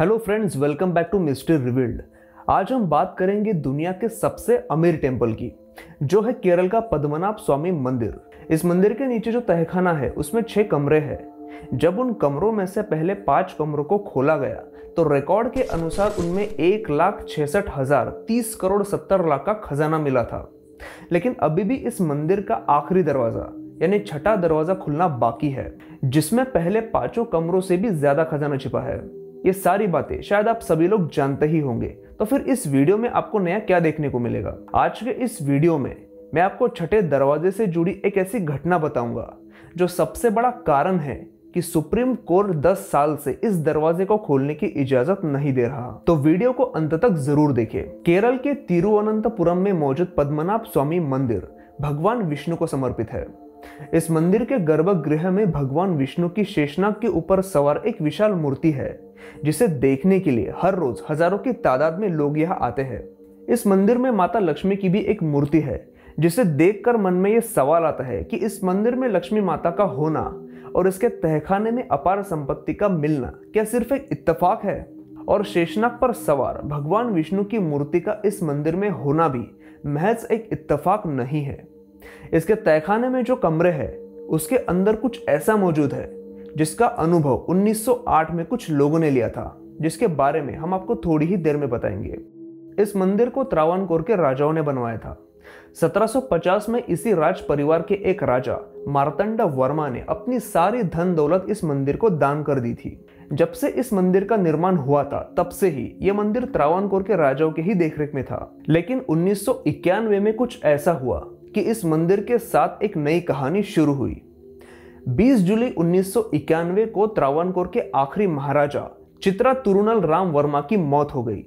Hello friends welcome back to mister रिविल्ड आज हम बात करेंगे दुनिया के सबसे अमीर टेम्पल की जो है केरल का पद्मनाभ स्वामी मंदिर इस मंदिर के नीचे जो तहखाना है उसमें छः कमरे हैं जब उन कमरों में से पहले पाँच कमरों को खोला गया तो रिकॉर्ड के अनुसार उनमें एक लाख छसठ हजार तीस करोड़ सत्तर लाख का खजाना मिला था लेकिन अभी भी इस मंदिर का आखिरी दरवाज़ा यानी छठा दरवाज़ा खुलना बाकी है जिसमें पहले पांचों कमरों से भी ज़्यादा खजाना छिपा है ये सारी बातें शायद आप सभी लोग जानते ही होंगे तो फिर इस वीडियो में आपको नया क्या देखने को मिलेगा आज के इस वीडियो में मैं आपको छठे दरवाजे से जुड़ी एक ऐसी घटना बताऊंगा जो सबसे बड़ा कारण है कि सुप्रीम कोर्ट 10 साल से इस दरवाजे को खोलने की इजाजत नहीं दे रहा तो वीडियो को अंत तक जरूर देखें। केरल के तिरुवनंतपुरम में मौजूद पद्मनाभ स्वामी मंदिर भगवान विष्णु को समर्पित है इस मंदिर के गर्भगृह में भगवान विष्णु की शेषनाग के ऊपर सवार एक विशाल मूर्ति है जिसे देखने के लिए हर रोज हजारों की तादाद में लोग यहाँ आते हैं इस मंदिर में माता लक्ष्मी की भी एक मूर्ति है जिसे देखकर मन में ये सवाल आता है कि इस मंदिर में लक्ष्मी माता का होना और इसके तहखाने में अपार संपत्ति का मिलना क्या सिर्फ एक इत्तफाक है और शेषनाग पर सवार भगवान विष्णु की मूर्ति का इस मंदिर में होना भी महज एक इत्तफाक नहीं है इसके तहखाने में जो कमरे हैं उसके अंदर कुछ ऐसा मौजूद है जिसका अनुभव 1908 में कुछ लोगों ने लिया था जिसके बारे में हम आपको थोड़ी ही देर में बताएंगे इस मंदिर को त्रावणकोर के राजाओं ने बनवाया था 1750 में इसी राज परिवार के एक राजा मारतंड वर्मा ने अपनी सारी धन दौलत इस मंदिर को दान कर दी थी जब से इस मंदिर का निर्माण हुआ था तब से ही यह मंदिर त्रावणकोर के राजाओं के ही देखरेख में था लेकिन उन्नीस में कुछ ऐसा हुआ कि इस मंदिर के साथ एक नई कहानी शुरू हुई 20 जुलाई उन्नीस को त्रावणकोर के आखिरी महाराजा चित्रा तुरुनल राम वर्मा की मौत हो गई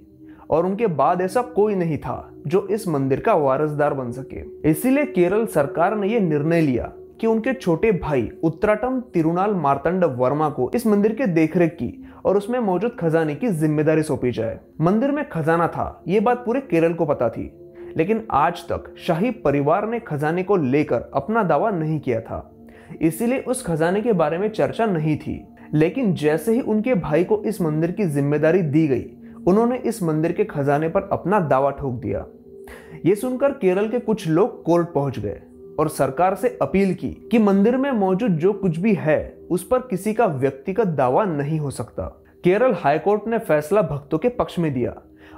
और उनके बाद ऐसा कोई नहीं था जो इस मंदिर का वारसदार बन सके इसीलिए केरल सरकार ने यह निर्णय लिया कि उनके छोटे भाई उत्तराटम तिरुनाल मार्तंड वर्मा को इस मंदिर के देखरेख की और उसमें मौजूद खजाने की जिम्मेदारी सौंपी जाए मंदिर में खजाना था ये बात पूरे केरल को पता थी लेकिन आज तक शाही परिवार ने खजाने को लेकर अपना दावा नहीं किया था इसीलिए उस खजाने के बारे में चर्चा नहीं थी लेकिन जैसे ही उनके भाई को इस मंदिर की जिम्मेदारी दी गई उन्होंने इस मंदिर के खजाने पर अपना दावा ठोक दिया ये सुनकर केरल के कुछ लोग कोर्ट पहुंच गए और सरकार से अपील की कि मंदिर में मौजूद जो कुछ भी है उस पर किसी का व्यक्तिगत दावा नहीं हो सकता केरल हाईकोर्ट ने फैसला भक्तों के पक्ष में दिया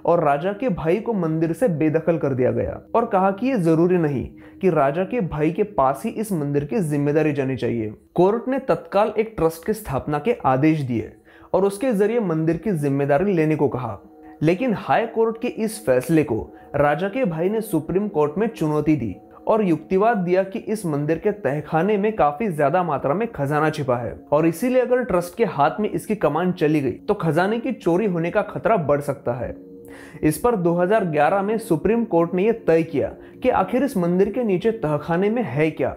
और राजा के भाई को मंदिर से बेदखल कर दिया गया और कहा कि ये जरूरी नहीं कि राजा के भाई के पास ही इस मंदिर की जिम्मेदारी जानी चाहिए कोर्ट ने तत्काल एक ट्रस्ट की स्थापना के आदेश दिए और उसके जरिए मंदिर की जिम्मेदारी लेने को कहा लेकिन हाई कोर्ट के इस फैसले को राजा के भाई ने सुप्रीम कोर्ट में चुनौती दी और युक्तिवाद दिया कि इस मंदिर के तहखाने में काफी ज्यादा मात्रा में खजाना छिपा है और इसीलिए अगर ट्रस्ट के हाथ में इसकी कमान चली गई तो खजाने की चोरी होने का खतरा बढ़ सकता है इस पर 2011 में सुप्रीम कोर्ट ने यह तय किया कि आखिर इस मंदिर के नीचे तहखाने में है क्या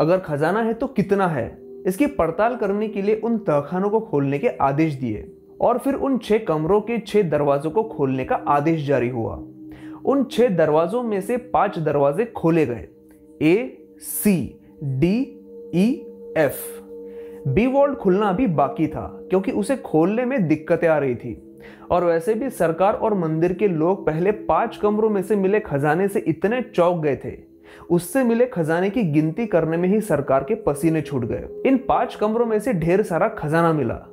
अगर खजाना है तो कितना है इसकी पड़ताल करने के लिए उन तहखानों को खोलने के आदेश दिए और फिर उन छह कमरों के छह दरवाजों को खोलने का आदेश जारी हुआ उन छह दरवाजों में से पांच दरवाजे खोले गए A C D E F B vault खुलना अभी बाकी था क्योंकि उसे खोलने में दिक्कतें आ रही थी और वैसे भी सरकार और मंदिर के लोग पहले पांच कमरों में से मिले खजाने से इतने चौक गए थे उससे मिले खजाने की गिनती करने में ही सरकार के पसीने छूट गए इन पांच कमरों में से ढेर सारा खजाना मिला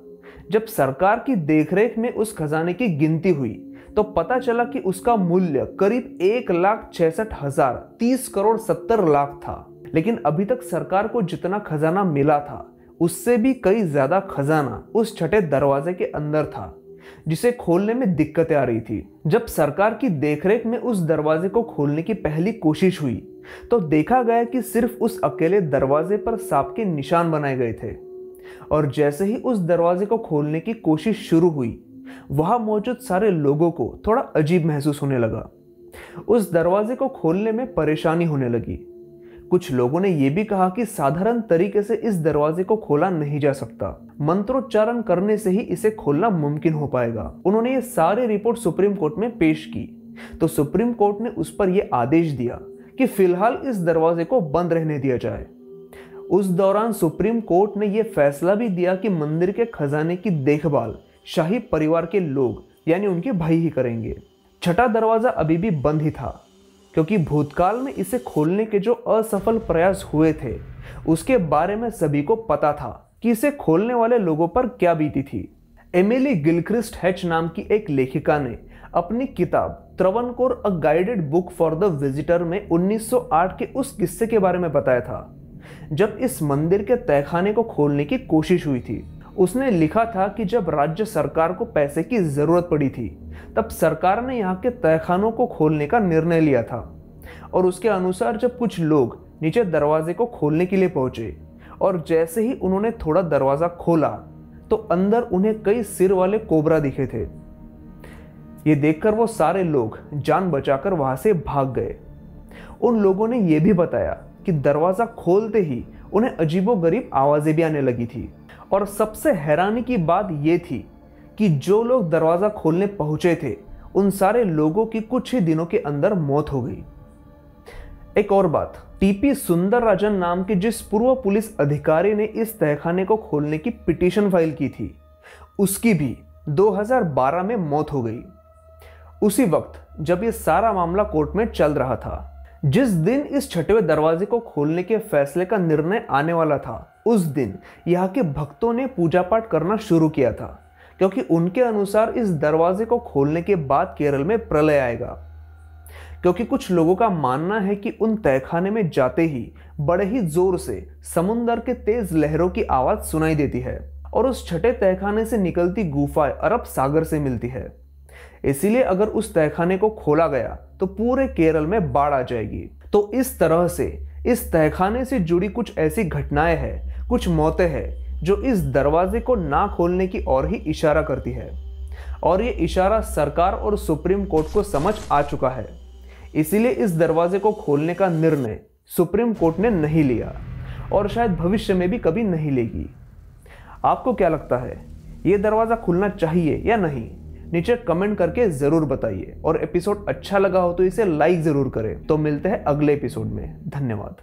जब सरकार की देखरेख में उस खजाने की गिनती हुई तो पता चला कि उसका मूल्य करीब एक लाख छियासठ हजार तीस करोड़ सत्तर लाख था लेकिन अभी तक सरकार को जितना खजाना मिला था उससे भी कई ज्यादा खजाना उस छठे दरवाजे के अंदर था जिसे खोलने में दिक्कतें आ रही थी जब सरकार की देखरेख में उस दरवाजे को खोलने की पहली कोशिश हुई तो देखा गया कि सिर्फ उस अकेले दरवाजे पर सांप के निशान बनाए गए थे और जैसे ही उस दरवाजे को खोलने की कोशिश शुरू हुई वहां मौजूद सारे लोगों को थोड़ा अजीब महसूस होने लगा उस दरवाजे को खोलने में परेशानी होने लगी कुछ लोगों ने यह भी कहा कि साधारण तरीके से इस दरवाजे को खोला नहीं जा सकता मंत्रोच्चारण करने से ही इसे खोलना मुमकिन हो पाएगा उन्होंने ये सारी रिपोर्ट सुप्रीम कोर्ट में पेश की तो सुप्रीम कोर्ट ने उस पर यह आदेश दिया कि फिलहाल इस दरवाजे को बंद रहने दिया जाए उस दौरान सुप्रीम कोर्ट ने यह फैसला भी दिया कि मंदिर के खजाने की देखभाल शाही परिवार के लोग यानी उनके भाई ही करेंगे छठा दरवाजा अभी भी बंद ही था क्योंकि भूतकाल में इसे खोलने के जो असफल प्रयास हुए थे उसके बारे में सभी को पता था कि इसे खोलने वाले लोगों पर क्या बीती थी एमिली गिलक्रिस्ट हैच नाम की एक लेखिका ने अपनी किताब कोर a guided book for the visitor में 1908 के उस किस्से के बारे में बताया था जब इस मंदिर के तहखाने को खोलने की कोशिश हुई थी उसने लिखा था कि जब राज्य सरकार को पैसे की ज़रूरत पड़ी थी तब सरकार ने यहाँ के तहखानों को खोलने का निर्णय लिया था और उसके अनुसार जब कुछ लोग नीचे दरवाजे को खोलने के लिए पहुंचे और जैसे ही उन्होंने थोड़ा दरवाज़ा खोला तो अंदर उन्हें कई सिर वाले कोबरा दिखे थे ये देखकर वो सारे लोग जान बचाकर वहां से भाग गए उन लोगों ने यह भी बताया कि दरवाज़ा खोलते ही उन्हें अजीबो गरीब आवाज़ें भी आने लगी थी और सबसे हैरानी की बात यह थी कि जो लोग दरवाज़ा खोलने पहुंचे थे उन सारे लोगों की कुछ ही दिनों के अंदर मौत हो गई एक और बात टीपी सुंदर राजन नाम के जिस पूर्व पुलिस अधिकारी ने इस तहखाने को खोलने की पिटीशन फाइल की थी उसकी भी 2012 में मौत हो गई उसी वक्त जब ये सारा मामला कोर्ट में चल रहा था जिस दिन इस छठवें दरवाजे को खोलने के फैसले का निर्णय आने वाला था उस दिन यहाँ के भक्तों ने पूजा पाठ करना शुरू किया था क्योंकि उनके अनुसार इस दरवाजे को खोलने के बाद केरल में प्रलय आएगा क्योंकि कुछ लोगों का मानना है कि उन तहखाने में जाते ही बड़े ही जोर से समुंदर के तेज लहरों की आवाज़ सुनाई देती है और उस छठे तहखाने से निकलती गुफा अरब सागर से मिलती है इसीलिए अगर उस तहखाने को खोला गया तो पूरे केरल में बाढ़ आ जाएगी तो इस तरह से इस तहखाने से जुड़ी कुछ ऐसी घटनाएं हैं कुछ मौतें हैं जो इस दरवाजे को ना खोलने की ओर ही इशारा करती है और ये इशारा सरकार और सुप्रीम कोर्ट को समझ आ चुका है इसीलिए इस दरवाजे को खोलने का निर्णय सुप्रीम कोर्ट ने नहीं लिया और शायद भविष्य में भी कभी नहीं लेगी आपको क्या लगता है ये दरवाज़ा खुलना चाहिए या नहीं नीचे कमेंट करके ज़रूर बताइए और एपिसोड अच्छा लगा हो तो इसे लाइक ज़रूर करें तो मिलते हैं अगले एपिसोड में धन्यवाद